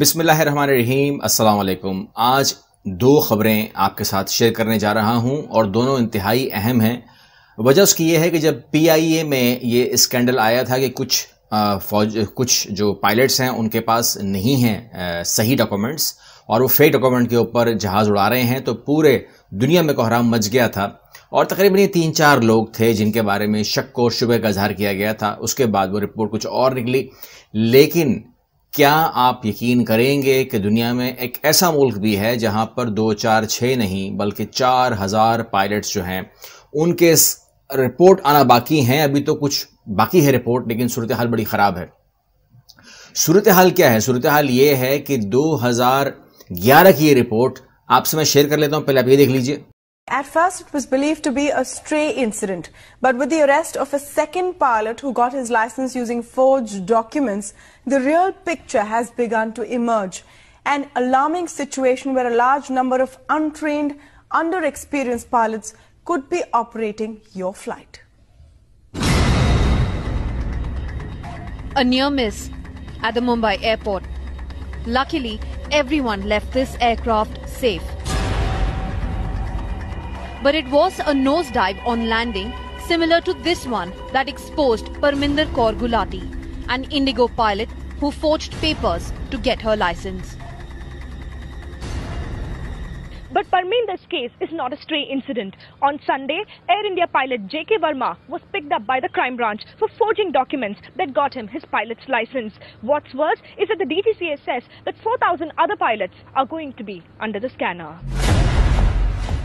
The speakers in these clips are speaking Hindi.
बिसमीम अल्लाम आज दो खबरें आपके साथ शेयर करने जा रहा हूं और दोनों इंतहाई अहम हैं वजह उसकी यह है कि जब पीआईए में ये स्कैंडल आया था कि कुछ फौज कुछ जो पायलट्स हैं उनके पास नहीं हैं सही डॉक्यूमेंट्स और वो फेक डॉक्यूमेंट के ऊपर जहाज़ उड़ा रहे हैं तो पूरे दुनिया में कोहराम मच गया था और तकरीबन ये तीन चार लोग थे जिनके बारे में शक और शुबे का इजहार किया गया था उसके बाद वो रिपोर्ट कुछ और निकली लेकिन क्या आप यकीन करेंगे कि दुनिया में एक ऐसा मुल्क भी है जहां पर दो चार छः नहीं बल्कि चार हज़ार पायलट्स जो हैं उनके रिपोर्ट आना बाकी हैं अभी तो कुछ बाकी है रिपोर्ट लेकिन सूरत हाल बड़ी ख़राब है सूरत हाल क्या है सूरत हाल ये है कि 2011 की ये रिपोर्ट आपसे मैं शेयर कर लेता हूँ पहले आप ये देख लीजिए At first, it was believed to be a stray incident, but with the arrest of a second pilot who got his license using forged documents, the real picture has begun to emerge. An alarming situation where a large number of untrained, underexperienced pilots could be operating your flight. A near miss at the Mumbai airport. Luckily, everyone left this aircraft safe but it was a nosedive on landing similar to this one that exposed Parminder Kaur Gulati, an Indigo pilot who forged papers to get her license. But Parminder's case is not a stray incident. On Sunday, Air India pilot J.K. Verma was picked up by the crime branch for forging documents that got him his pilot's license. What's worse is that the DGCA says that 4,000 other pilots are going to be under the scanner.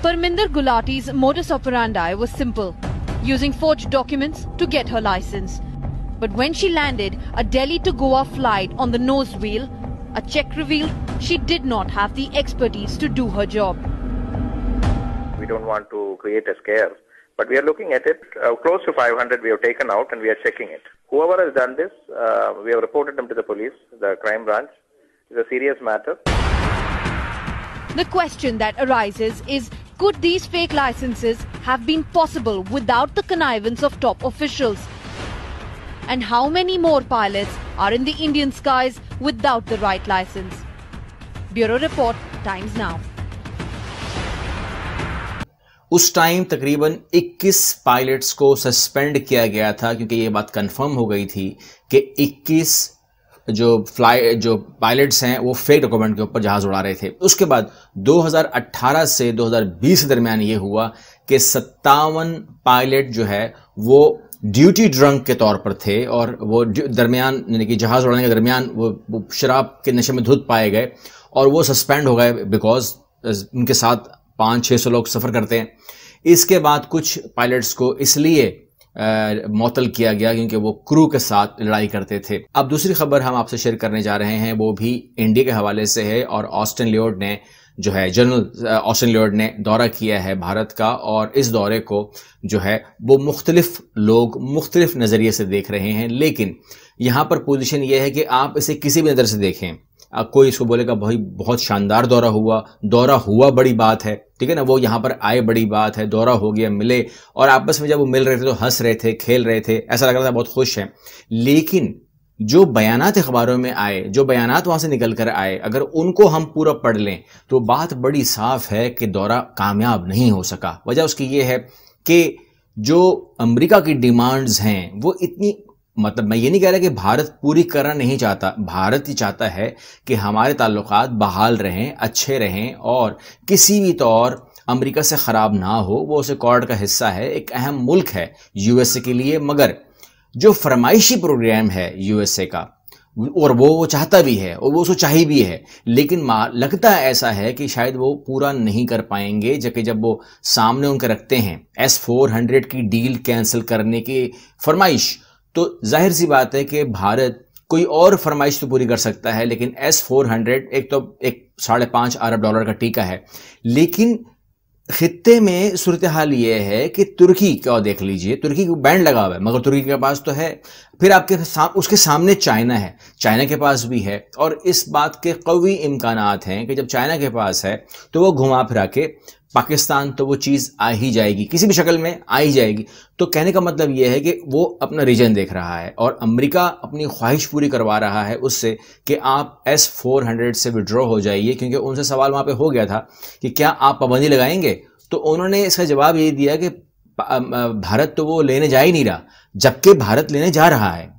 Parminder Gulati's modus operandi was simple using forged documents to get her license. But when she landed a Delhi to Goa flight on the nose wheel, a check revealed she did not have the expertise to do her job. We don't want to create a scare, but we are looking at it. Uh, close to 500 we have taken out and we are checking it. Whoever has done this, uh, we have reported them to the police, the crime branch. It's a serious matter. The question that arises is could these fake licenses have been possible without the connivance of top officials? And how many more pilots are in the Indian skies without the right license? Bureau report, Times Now. उस टाइम तकरीबन 21 पायलट्स को सस्पेंड किया गया था क्योंकि ये बात कंफर्म हो गई थी कि 21 जो फ्लाई जो पायलट्स हैं वो फेक डॉक्यूमेंट के ऊपर जहाज़ उड़ा रहे थे उसके बाद 2018 से 2020 के दरमियान ये हुआ कि सत्तावन पायलट जो है वो ड्यूटी ड्रंक के तौर पर थे और वो दरमियान यानी कि जहाज़ उड़ाने के दरमियान वो, वो शराब के नशे में धुत पाए गए और वो सस्पेंड हो गए बिकॉज उनके साथ पाँच छः सौ लोग सफ़र करते हैं इसके बाद कुछ पायलट्स को इसलिए मअतल किया गया क्योंकि वो क्रू के साथ लड़ाई करते थे अब दूसरी खबर हम आपसे शेयर करने जा रहे हैं वो भी इंडिया के हवाले से है और ऑस्टिन लियोड ने जो है जनरल ऑस्टिन लियोड ने दौरा किया है भारत का और इस दौरे को जो है वो मुख्तलिफ लोग मुख्तलिफ नज़रिए से देख रहे हैं लेकिन यहाँ पर पोजिशन ये है कि आप इसे किसी भी नज़र से देखें कोई इसको बोलेगा भाई बहुत शानदार दौरा हुआ दौरा हुआ बड़ी बात है ठीक है ना वो यहाँ पर आए बड़ी बात है दौरा हो गया मिले और आपस में जब वो मिल रहे थे तो हंस रहे थे खेल रहे थे ऐसा लग रहा था बहुत खुश हैं लेकिन जो बयान अखबारों में आए जो बयान वहाँ से निकल कर आए अगर उनको हम पूरा पढ़ लें तो बात बड़ी साफ है कि दौरा कामयाब नहीं हो सका वजह उसकी ये है कि जो अमेरिका की डिमांड्स हैं वो इतनी मतलब मैं ये नहीं कह रहा कि भारत पूरी करना नहीं चाहता भारत ही चाहता है कि हमारे ताल्लुक बहाल रहें अच्छे रहें और किसी भी तौर अमेरिका से ख़राब ना हो वो उसे कॉर्ड का हिस्सा है एक अहम मुल्क है यूएसए के लिए मगर जो फरमाइशी प्रोग्राम है यूएसए का और वो वो चाहता भी है और वो उसको चाहिए भी है लेकिन लगता ऐसा है कि शायद वो पूरा नहीं कर पाएंगे जबकि जब वो सामने उनके रखते हैं एस फोर हंड्रेड की डील कैंसिल करने की फरमाइश तो जाहिर सी बात है कि भारत कोई और फरमाइश तो पूरी कर सकता है लेकिन एस फोर हंड्रेड एक तो एक साढ़े पाँच अरब डॉलर का टीका है लेकिन खत्े में सूरत हाल ये है कि तुर्की क्या देख लीजिए तुर्की को बैंड लगा हुआ है मगर तुर्की के पास तो है फिर आपके साम, उसके सामने चाइना है चाइना के पास भी है और इस बात के कवी इम्कान हैं कि जब चाइना के पास है तो वो घुमा फिरा के पाकिस्तान तो वो चीज़ आ ही जाएगी किसी भी शक्ल में आ ही जाएगी तो कहने का मतलब ये है कि वो अपना रीजन देख रहा है और अमेरिका अपनी ख्वाहिश पूरी करवा रहा है उससे कि आप एस फोर हंड्रेड से विड्रॉ हो जाइए क्योंकि उनसे सवाल वहाँ पे हो गया था कि क्या आप पाबंदी लगाएंगे तो उन्होंने इसका जवाब ये दिया कि भारत तो वो लेने जा ही नहीं रहा जबकि भारत लेने जा रहा है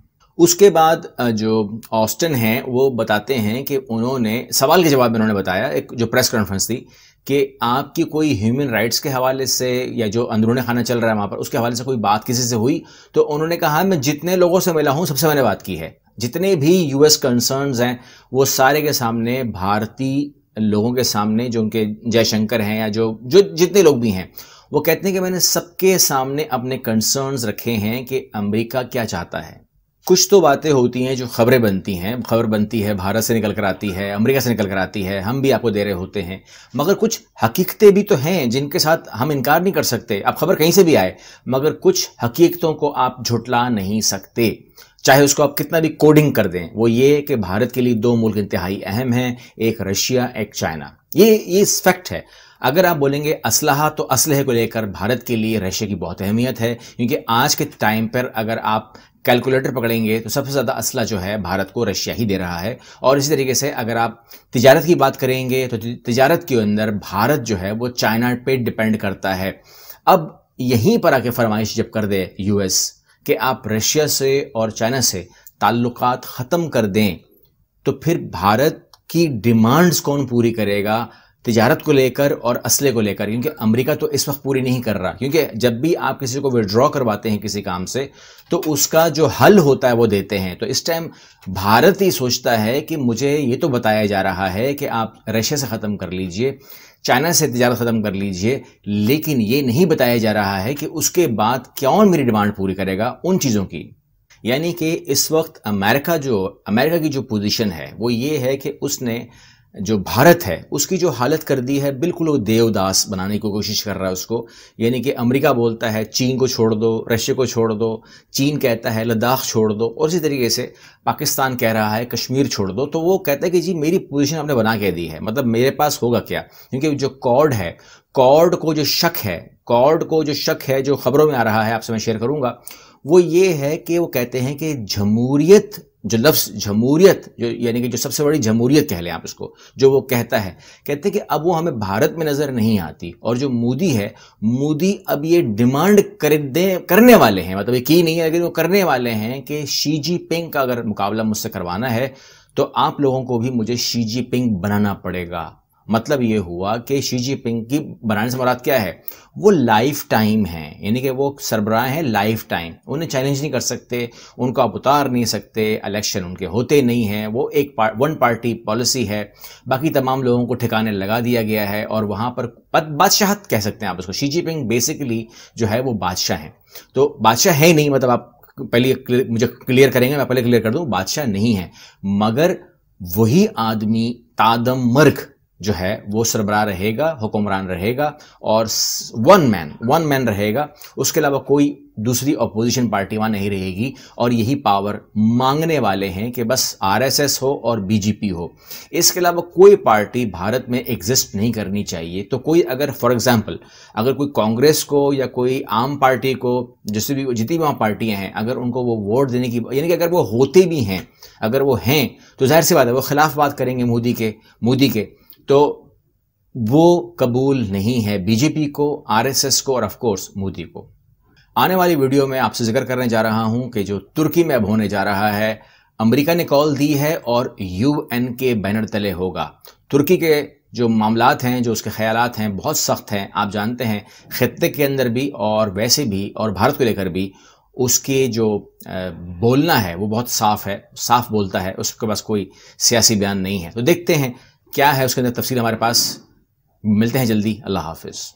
उसके बाद जो ऑस्टन हैं वो बताते हैं कि उन्होंने सवाल के जवाब में उन्होंने बताया एक जो प्रेस कॉन्फ्रेंस थी कि आपकी कोई ह्यूमन राइट्स के हवाले से या जो अंदरूनी खाना चल रहा है वहाँ पर उसके हवाले से कोई बात किसी से हुई तो उन्होंने कहा मैं जितने लोगों से मिला हूँ सबसे मैंने बात की है जितने भी यूएस कंसर्न्स हैं वो सारे के सामने भारतीय लोगों के सामने जो उनके जयशंकर हैं या जो जो जितने लोग भी हैं वो कहते हैं कि मैंने सबके सामने अपने कंसर्न्स रखे हैं कि अमेरिका क्या चाहता है कुछ तो बातें होती हैं जो खबरें बनती हैं खबर बनती है भारत से निकल कर आती है अमेरिका से निकल कर आती है हम भी आपको दे रहे होते हैं मगर कुछ हकीकतें भी तो हैं जिनके साथ हम इनकार नहीं कर सकते आप खबर कहीं से भी आए मगर कुछ हकीकतों को आप झुटला नहीं सकते चाहे उसको आप कितना भी कोडिंग कर दें वो ये कि भारत के लिए दो मुल्क इंतहाई अहम हैं एक रशिया एक चाइना ये ये फैक्ट है अगर आप बोलेंगे असलाहा तो असलहे को लेकर भारत के लिए रशिया की बहुत अहमियत है क्योंकि आज के टाइम पर अगर आप कैलकुलेटर पकड़ेंगे तो सबसे ज़्यादा असला जो है भारत को रशिया ही दे रहा है और इसी तरीके से अगर आप तजारत की बात करेंगे तो तजारत के अंदर भारत जो है वो चाइना पे डिपेंड करता है अब यहीं पर आके फरमाइश जब कर दे यूएस कि आप रशिया से और चाइना से ताल्लुक ख़त्म कर दें तो फिर भारत की डिमांड्स कौन पूरी करेगा तजारत को लेकर और असले को लेकर क्योंकि अमेरिका तो इस वक्त पूरी नहीं कर रहा क्योंकि जब भी आप किसी को विड्रॉ करवाते हैं किसी काम से तो उसका जो हल होता है वो देते हैं तो इस टाइम भारत ही सोचता है कि मुझे ये तो बताया जा रहा है कि आप रशिया से ख़त्म कर लीजिए चाइना से तजारत ख़त्म कर लीजिए लेकिन ये नहीं बताया जा रहा है कि उसके बाद क्यों मेरी डिमांड पूरी करेगा उन चीज़ों की यानी कि इस वक्त अमेरिका जो अमेरिका की जो पोजीशन है वो ये है कि उसने जो भारत है उसकी जो हालत कर दी है बिल्कुल वो देवदास बनाने की कोशिश कर रहा है उसको यानी कि अमेरिका बोलता है चीन को छोड़ दो रशिया को छोड़ दो चीन कहता है लद्दाख छोड़ दो और इसी तरीके से पाकिस्तान कह रहा है कश्मीर छोड़ दो तो वो कहता है कि जी मेरी पोजीशन आपने बना के दी है मतलब मेरे पास होगा क्या क्योंकि जो कॉर्ड है कॉर्ड को जो शक है कॉर्ड को जो शक है जो खबरों में आ रहा है आपसे मैं शेयर करूँगा वो ये है कि वो कहते हैं कि जमहूरियत जो लफ्स जमूरियत जो यानी कि जो सबसे बड़ी जमहूरियत कह लें आप उसको जो वो कहता है कहते हैं कि अब वो हमें भारत में नज़र नहीं आती और जो मोदी है मोदी अब ये डिमांड कर दें करने वाले हैं मतलब ये की नहीं है लेकिन वो करने वाले हैं कि शी जी पिंग का अगर मुकाबला मुझसे करवाना है तो आप लोगों को भी मुझे शी जी पिंग बनाना पड़ेगा मतलब ये हुआ कि शी जिनपिंग की बनाने से मुराद क्या है वो लाइफ टाइम है यानी कि वो सरबराह हैं लाइफ टाइम उन्हें चैलेंज नहीं कर सकते उनको आप उतार नहीं सकते इलेक्शन उनके होते नहीं हैं वो एक पार, वन पार्टी पॉलिसी है बाकी तमाम लोगों को ठिकाने लगा दिया गया है और वहाँ पर बादशाहत कह सकते हैं आप उसको शी जिनपिंग बेसिकली जो है वो बादशाह हैं तो बादशाह है नहीं मतलब आप पहले मुझे क्लियर करेंगे मैं पहले क्लियर कर दूँ बादशाह नहीं है मगर वही आदमी तादम मर्ख जो है वो सरबरा रहेगा हुक्मरान रहेगा और वन मैन वन मैन रहेगा उसके अलावा कोई दूसरी अपोजिशन पार्टी वहाँ नहीं रहेगी और यही पावर मांगने वाले हैं कि बस आरएसएस हो और बीजेपी हो इसके अलावा कोई पार्टी भारत में एग्जिस्ट नहीं करनी चाहिए तो कोई अगर फॉर एग्जांपल अगर कोई कांग्रेस को या कोई आम पार्टी को जिससे भी जितनी भी वहाँ पार्टियाँ हैं अगर उनको वो वोट देने की यानी कि अगर वो होते भी हैं अगर वो हैं तो जाहिर सी बात है वो खिलाफ बात करेंगे मोदी के मोदी के तो वो कबूल नहीं है बीजेपी को आरएसएस को और ऑफ कोर्स मोदी को आने वाली वीडियो में आपसे जिक्र करने जा रहा हूं कि जो तुर्की में अब होने जा रहा है अमेरिका ने कॉल दी है और यूएन के बैनर तले होगा तुर्की के जो मामला हैं जो उसके ख्याल हैं बहुत सख्त हैं आप जानते हैं खत्ते के अंदर भी और वैसे भी और भारत को लेकर भी उसके जो बोलना है वो बहुत साफ है साफ बोलता है उसके पास कोई सियासी बयान नहीं है तो देखते हैं क्या है उसके अंदर तफसील हमारे पास मिलते हैं जल्दी अल्लाह हाफिज़